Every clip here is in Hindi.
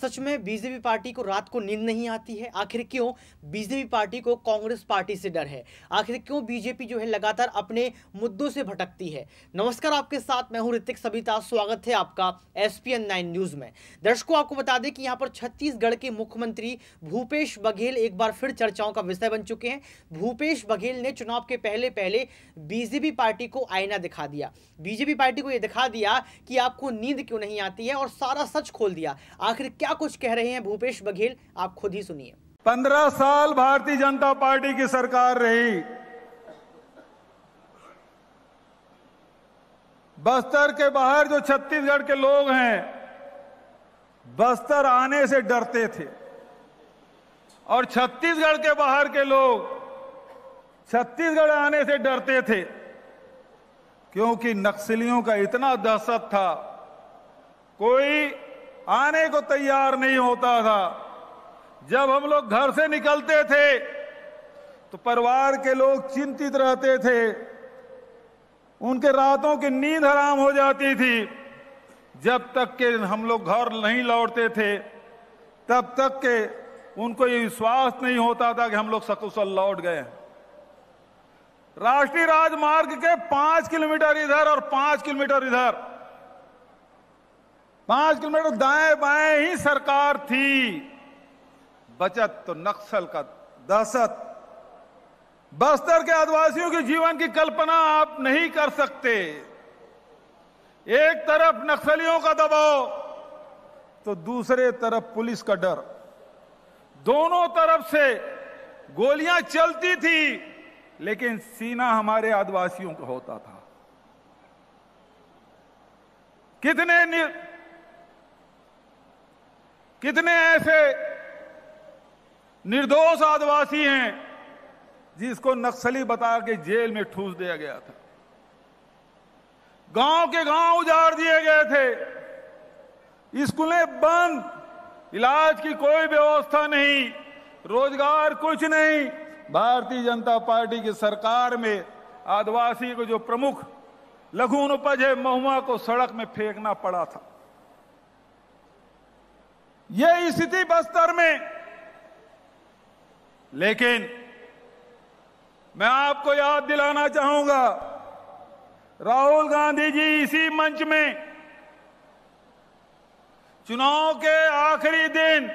सच में बीजेपी पार्टी को रात को नींद नहीं आती है आखिर क्यों बीजेपी पार्टी को कांग्रेस पार्टी से डर है आखिर क्यों बीजेपी जो है लगातार अपने मुद्दों से भटकती है नमस्कार आपके साथ मैं हूं ऋतिक सबिता स्वागत है आपका एस पी न्यूज़ में दर्शकों आपको बता दें कि यहां पर छत्तीसगढ़ के मुख्यमंत्री भूपेश बघेल एक बार फिर चर्चाओं का विषय बन चुके हैं भूपेश बघेल ने चुनाव के पहले पहले बीजेपी पार्टी को आईना दिखा दिया बीजेपी पार्टी को यह दिखा दिया कि आपको नींद क्यों नहीं आती है और सारा सच खोल दिया आखिर क्या क्या कुछ कह रहे हैं भूपेश बघेल आप खुद ही सुनिए पंद्रह साल भारतीय जनता पार्टी की सरकार रही बस्तर के बाहर जो छत्तीसगढ़ के लोग हैं बस्तर आने से डरते थे और छत्तीसगढ़ के बाहर के लोग छत्तीसगढ़ आने से डरते थे क्योंकि नक्सलियों का इतना दहशत था कोई आने को तैयार नहीं होता था जब हम लोग घर से निकलते थे तो परिवार के लोग चिंतित रहते थे उनके रातों की नींद हराम हो जाती थी जब तक के हम लोग घर नहीं लौटते थे तब तक के उनको ये विश्वास नहीं होता था कि हम लोग सकुशल लौट गए राष्ट्रीय राजमार्ग के पांच किलोमीटर इधर और पांच किलोमीटर इधर पांच किलोमीटर दाएं बाएं ही सरकार थी बचत तो नक्सल का दहशत बस्तर के आदिवासियों के जीवन की कल्पना आप नहीं कर सकते एक तरफ नक्सलियों का दबाव तो दूसरे तरफ पुलिस का डर दोनों तरफ से गोलियां चलती थी लेकिन सीना हमारे आदिवासियों का होता था कितने कितने ऐसे निर्दोष आदिवासी हैं जिसको नक्सली बता के जेल में ठूस दिया गया था गांव के गांव उजाड़ दिए गए थे स्कूलें बंद इलाज की कोई व्यवस्था नहीं रोजगार कुछ नहीं भारतीय जनता पार्टी की सरकार में आदिवासी को जो प्रमुख लघु उपज है महुआ को सड़क में फेंकना पड़ा था ये स्थिति बस्तर में लेकिन मैं आपको याद दिलाना चाहूंगा राहुल गांधी जी इसी मंच में चुनाव के आखिरी दिन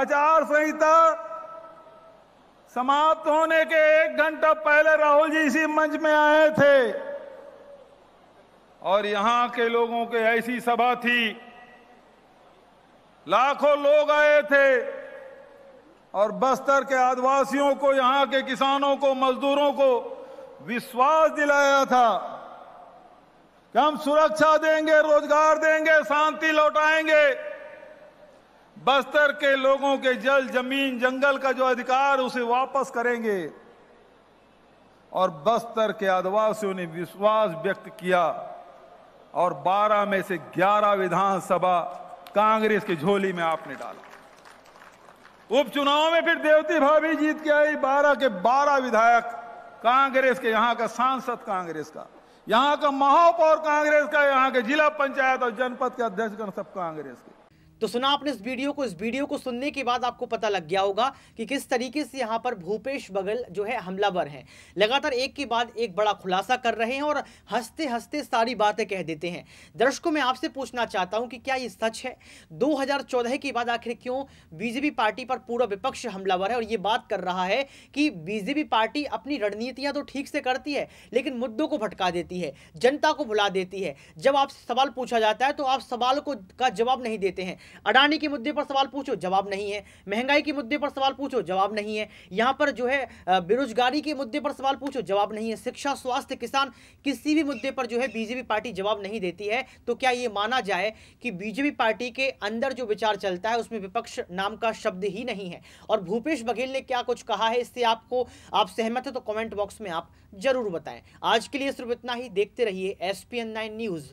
आचार संहिता समाप्त होने के एक घंटा पहले राहुल जी इसी मंच में आए थे और यहां के लोगों की ऐसी सभा थी लाखों लोग आए थे और बस्तर के आदिवासियों को यहाँ के किसानों को मजदूरों को विश्वास दिलाया था कि हम सुरक्षा देंगे रोजगार देंगे शांति लौटाएंगे बस्तर के लोगों के जल जमीन जंगल का जो अधिकार उसे वापस करेंगे और बस्तर के आदिवासियों ने विश्वास व्यक्त किया और 12 में से 11 विधानसभा कांग्रेस की झोली में आपने डाला उपचुनाव में फिर देवती भाभी जीत के आई बारह के बारह विधायक कांग्रेस के यहाँ का सांसद कांग्रेस का यहाँ का महापौर कांग्रेस का यहाँ के जिला पंचायत और जनपद के अध्यक्षगण सब कांग्रेस के तो सुना आपने इस वीडियो को इस वीडियो को सुनने के बाद आपको पता लग गया होगा कि किस तरीके से यहाँ पर भूपेश बघल जो है हमलावर हैं लगातार एक के बाद एक बड़ा खुलासा कर रहे हैं और हंसते हंसते सारी बातें कह देते हैं दर्शकों मैं आपसे पूछना चाहता हूँ कि क्या ये सच है चौदह के बाद आखिर क्यों बीजेपी पार्टी पर पूरा विपक्ष हमलावर है और ये बात कर रहा है कि बीजेपी पार्टी अपनी रणनीतियाँ तो ठीक से करती है लेकिन मुद्दों को भटका देती है जनता को भुला देती है जब आपसे सवाल पूछा जाता है तो आप सवाल को का जवाब नहीं देते हैं अडानी के मुद्दे पर सवाल पूछो जवाब नहीं है महंगाई के मुद्दे पर सवाल पूछो जवाब नहीं है यहाँ पर जो है बेरोजगारी के मुद्दे पर सवाल पूछो जवाब नहीं है शिक्षा स्वास्थ्य किसान किसी भी मुद्दे पर जो है बीजेपी पार्टी जवाब नहीं देती है तो क्या ये माना जाए कि बीजेपी पार्टी के अंदर जो विचार चलता है उसमें विपक्ष नाम का शब्द ही नहीं है और भूपेश बघेल ने क्या कुछ कहा है इससे आपको आप सहमत है तो कमेंट बॉक्स में आप जरूर बताएं आज के लिए सिर्फ इतना ही देखते रहिए एस पी न्यूज